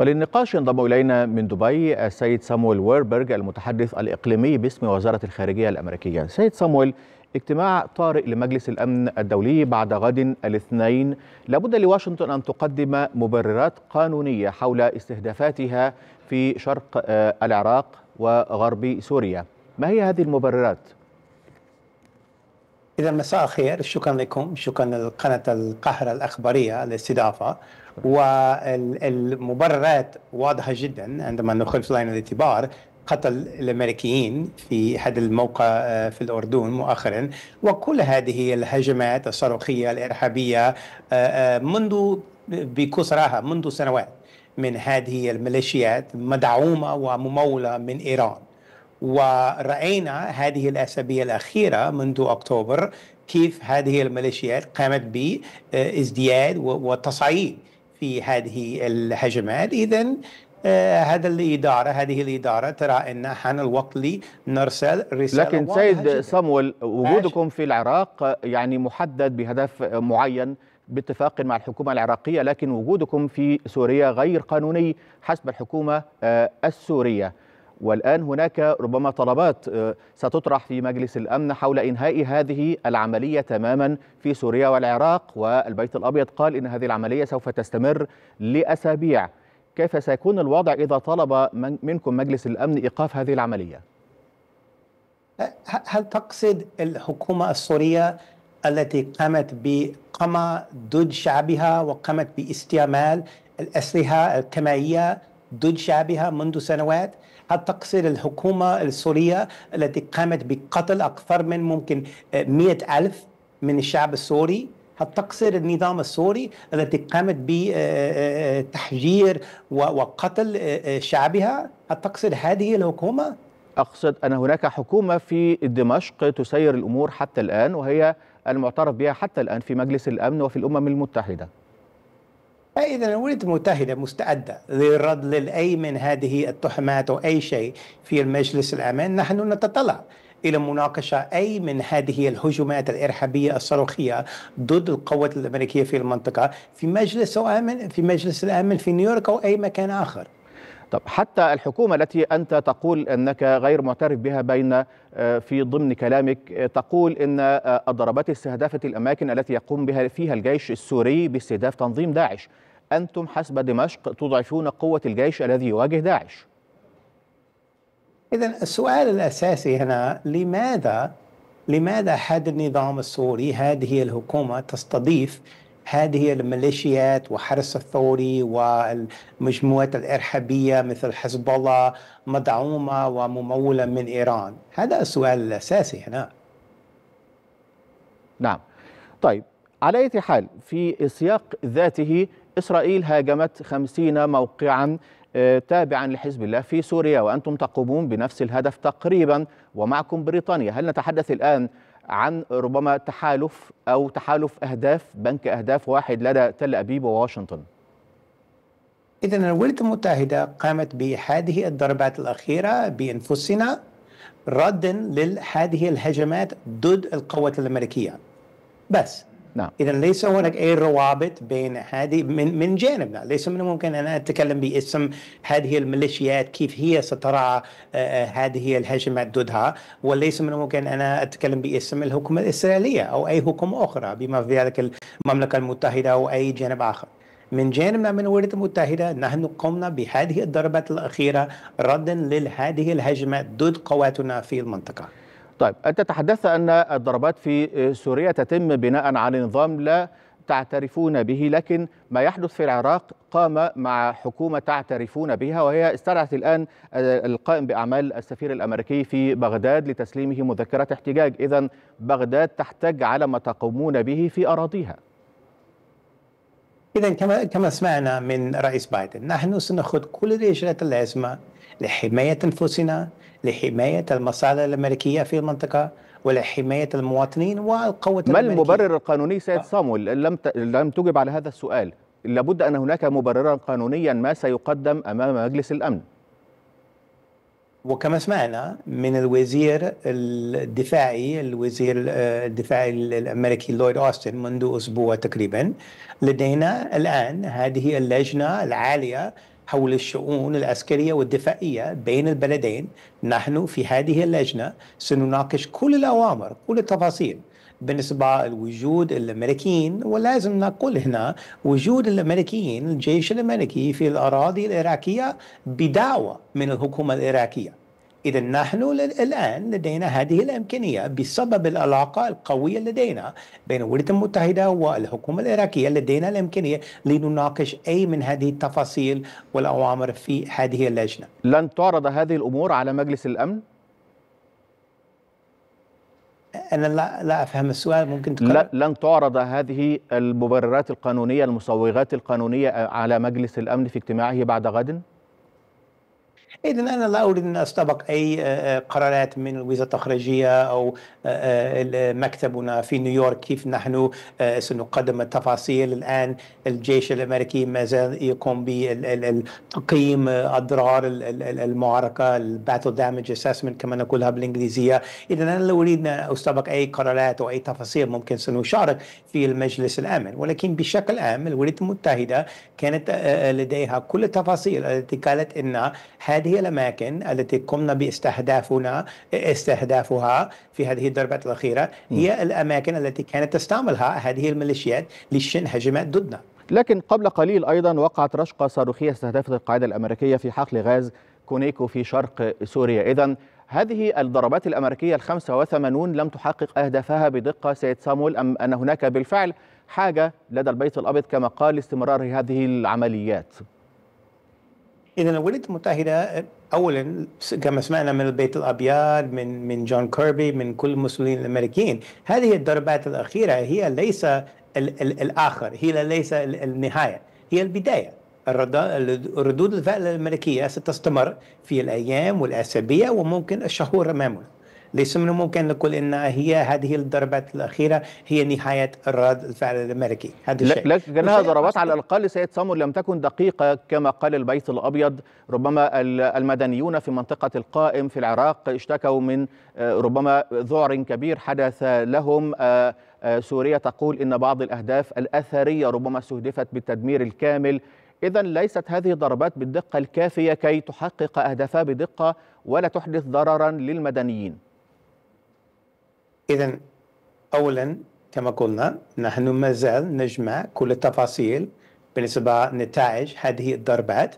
وللنقاش ينضم إلينا من دبي السيد سامويل ويربرج المتحدث الإقليمي باسم وزارة الخارجية الأمريكية سيد سامويل اجتماع طارئ لمجلس الأمن الدولي بعد غد الاثنين لابد لواشنطن أن تقدم مبررات قانونية حول استهدافاتها في شرق آه، العراق وغرب سوريا ما هي هذه المبررات؟ إذا مساء الخير شكرا لكم شكرا لقناة القاهرة الأخبارية للاستضافة والمبررات واضحة جدا عندما ندخل في لاين الاعتبار قتل الامريكيين في هذا الموقع آه، في الاردن مؤخرا وكل هذه الهجمات الصاروخيه الارهابيه آه، آه، منذ بكل صراحه منذ سنوات من هذه الميليشيات مدعومه ومموله من ايران ورأينا هذه الأسابيع الأخيرة منذ أكتوبر كيف هذه الميليشيات قامت بازدياد وتصعيد في هذه الهجمات إذا آه، هذا الإدارة هذه الإدارة ترى أن حان الوقت لنرسل رسالة لكن سيد صامول وجودكم في العراق يعني محدد بهدف معين باتفاق مع الحكومة العراقية لكن وجودكم في سوريا غير قانوني حسب الحكومة آه، السورية والآن هناك ربما طلبات آه، ستطرح في مجلس الأمن حول إنهاء هذه العملية تماما في سوريا والعراق والبيت الأبيض قال إن هذه العملية سوف تستمر لأسابيع كيف سيكون الوضع إذا طلب منكم مجلس الأمن إيقاف هذه العملية؟ هل تقصد الحكومة السورية التي قامت بقمع ضد شعبها وقامت باستعمال الأسلحة الكمائية ضد شعبها منذ سنوات قد تقصد الحكومة السورية التي قامت بقتل أكثر من ممكن مئة ألف من الشعب السوري هل تقصد النظام السوري التي قامت بتحجير وقتل شعبها هل تقصد هذه الحكومة؟ أقصد أن هناك حكومة في دمشق تسير الأمور حتى الآن وهي المعترف بها حتى الآن في مجلس الأمن وفي الأمم المتحدة فإذا ولدت المتحدة مستعدة للرد لأي من هذه التهمات أو أي شيء في المجلس الأمن نحن نتطلع إلى مناقشة أي من هذه الهجمات الإرهابية الصاروخية ضد القوات الأمريكية في المنطقة في مجلس أو أمن في مجلس الأمن في نيويورك أو أي مكان آخر طب حتى الحكومة التي أنت تقول أنك غير معترف بها بين آه، في ضمن كلامك آه، تقول أن الضربات آه، استهدفت الأماكن التي يقوم بها فيها الجيش السوري باستهداف تنظيم داعش أنتم حسب دمشق تضعفون قوة الجيش الذي يواجه داعش إذا السؤال الأساسي هنا لماذا لماذا هذا النظام السوري هذه الحكومة تستضيف هذه الميليشيات وحرس الثوري والمجموعات الإرهابية مثل حزب الله مدعومة وممولة من إيران هذا السؤال الأساسي هنا نعم طيب على أي حال في سياق ذاته إسرائيل هاجمت خمسين موقعا آه، تابعا لحزب الله في سوريا وأنتم تقومون بنفس الهدف تقريبا ومعكم بريطانيا هل نتحدث الآن عن ربما تحالف أو تحالف أهداف بنك أهداف واحد لدى تل أبيب وواشنطن إذا الولايات المتحدة قامت بهذه الضربات الأخيرة بأنفسنا ردا لهذه الهجمات ضد القوات الأمريكية بس نعم اذا ليس هناك اي روابط بين هذه من من جانبنا ليس من الممكن ان اتكلم باسم هذه الميليشيات كيف هي سترى آه، آه، هذه الهجمات ضدها وليس من الممكن ان اتكلم باسم الحكومه الاسرائيليه او اي حكومه اخرى بما في ذلك المملكه المتحده او اي جانب اخر من جانبنا من الولايات المتحدة نحن قمنا بهذه الضربات الأخيرة ردا لهذه الهجمات ضد قواتنا في المنطقة طيب أنت تحدثت أن الضربات في سوريا تتم بناء على نظام لا تعترفون به لكن ما يحدث في العراق قام مع حكومة تعترفون بها وهي استدعت الآن القائم بأعمال السفير الأمريكي في بغداد لتسليمه مذكرة احتجاج إذا بغداد تحتج على ما تقومون به في أراضيها إذا كما كما سمعنا من رئيس بايدن نحن سنأخذ كل الإجراءات اللازمة لحماية أنفسنا لحماية المصالح الأمريكية في المنطقة ولحماية المواطنين والقوة ما الأمريكية. المبرر القانوني سيد آه. صامول لم لم تجب على هذا السؤال لابد أن هناك مبررا قانونيا ما سيقدم أمام مجلس الأمن وكما سمعنا من الوزير الدفاعي الوزير آه، الدفاعي الامريكي لويد اوستن منذ اسبوع تقريبا لدينا الان هذه اللجنه العاليه حول الشؤون العسكرية والدفاعية بين البلدين نحن في هذه اللجنة سنناقش كل الأوامر كل التفاصيل بالنسبة لوجود الأمريكيين ولازم نقول هنا وجود الأمريكيين الجيش الأمريكي في الأراضي العراقية بدعوة من الحكومة العراقية إذا نحن الآن لدينا هذه الإمكانية بسبب العلاقة القوية لدينا بين الولايات المتحدة والحكومة العراقية لدينا الإمكانية لنناقش أي من هذه التفاصيل والأوامر في هذه اللجنة لن تعرض هذه الأمور على مجلس الأمن؟ أنا لا, لا أفهم السؤال ممكن تكرر لا لن تعرض هذه المبررات القانونية المصوغات القانونية على مجلس الأمن في اجتماعه بعد غد؟ اذا انا لا اريد ان استبق اي آه، آه، قرارات من الوزاره الخارجيه او آه، مكتبنا في نيويورك كيف نحن سنقدم التفاصيل الان الجيش الامريكي ما زال يقوم بتقييم اضرار المعركه الباتل دامج اسسمنت كما نقولها بالانجليزيه اذا انا لا اريد ان استبق اي قرارات او اي تفاصيل ممكن سنشارك في المجلس الامن ولكن بشكل عام الولايات المتحده كانت لديها كل التفاصيل التي قالت ان هذه هذه الأماكن التي قمنا باستهدافنا استهدافها في هذه الضربات الأخيرة هي الأماكن التي كانت تستعملها هذه الميليشيات لشن هجمات ضدنا لكن قبل قليل أيضا وقعت رشقة صاروخية استهدفت القاعدة الأمريكية في حقل غاز كونيكو في شرق سوريا إذا هذه الضربات الأمريكية الخمسة وثمانون لم تحقق أهدافها بدقة سيد سامول أم أن هناك بالفعل حاجة لدى البيت الأبيض كما قال لاستمرار هذه العمليات اذا الولايات المتحده اولا كما سمعنا من البيت الابيض من من جون كيربي من كل المسؤولين الامريكيين هذه الضربات الاخيره هي ليس ال ال الاخر هي ليس النهايه هي البدايه ردود الفعل الامريكيه ستستمر في الايام والاسابيع وممكن الشهور امامنا ليس من الممكن نقول ان هي هذه الضربات الاخيره هي نهايه الرد الفعل الامريكي هذا الشيء لكنها ضربات على الاقل سيد سامر لم تكن دقيقه كما قال البيت الابيض ربما المدنيون في منطقه القائم في العراق اشتكوا من آه، ربما ذعر كبير حدث لهم آه، آه، سوريا تقول ان بعض الاهداف الاثريه ربما استهدفت بالتدمير الكامل إذا ليست هذه الضربات بالدقة الكافية كي تحقق أهدافها بدقة ولا تحدث ضررا للمدنيين إذا أولا كما قلنا نحن ما زال نجمع كل التفاصيل بالنسبة لنتائج هذه الضربات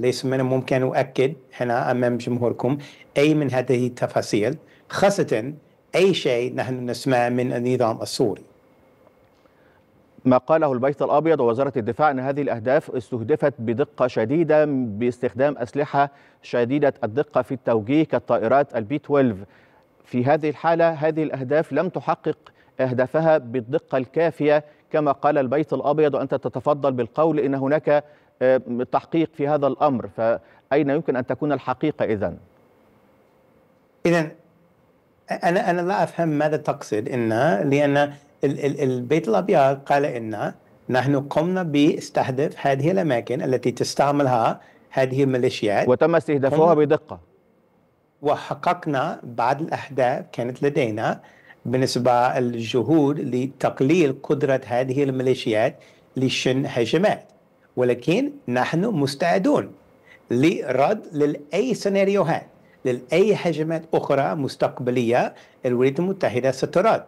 ليس من الممكن أؤكد هنا أمام جمهوركم أي من هذه التفاصيل خاصة أي شيء نحن نسمع من النظام السوري ما قاله البيت الأبيض ووزارة الدفاع أن هذه الأهداف استهدفت بدقة شديدة باستخدام أسلحة شديدة الدقة في التوجيه كالطائرات البي 12 في هذه الحالة هذه الأهداف لم تحقق أهدافها بالدقة الكافية كما قال البيت الأبيض وأنت تتفضل بالقول إن هناك آه، تحقيق في هذا الأمر فأين يمكن أن تكون الحقيقة إذا إذا أنا أنا لا أفهم ماذا تقصد إن لأن البيت الأبيض قال إن نحن قمنا باستهداف هذه الأماكن التي تستعملها هذه الميليشيات وتم استهدافها بدقة وحققنا بعض الأهداف كانت لدينا بالنسبة للجهود لتقليل قدرة هذه الميليشيات لشن هجمات ولكن نحن مستعدون لرد لأي سيناريوهات لأي هجمات أخرى مستقبلية الولايات المتحدة سترد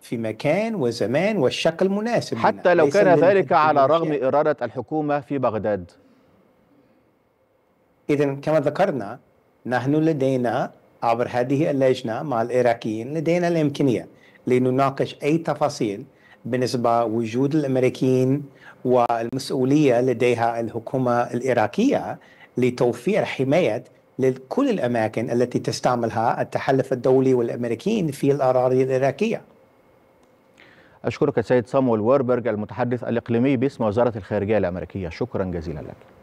في مكان وزمان والشكل المناسب حتى لو كان ذلك على رغم إرادة الحكومة في بغداد إذا كما ذكرنا نحن لدينا عبر هذه اللجنة مع العراقيين لدينا الإمكانية لنناقش أي تفاصيل بالنسبة وجود الأمريكيين والمسؤولية لديها الحكومة العراقية لتوفير حماية لكل الأماكن التي تستعملها التحالف الدولي والأمريكيين في الأراضي العراقية أشكرك السيد صامويل ووربرج المتحدث الإقليمي باسم وزارة الخارجية الأمريكية شكرا جزيلا لك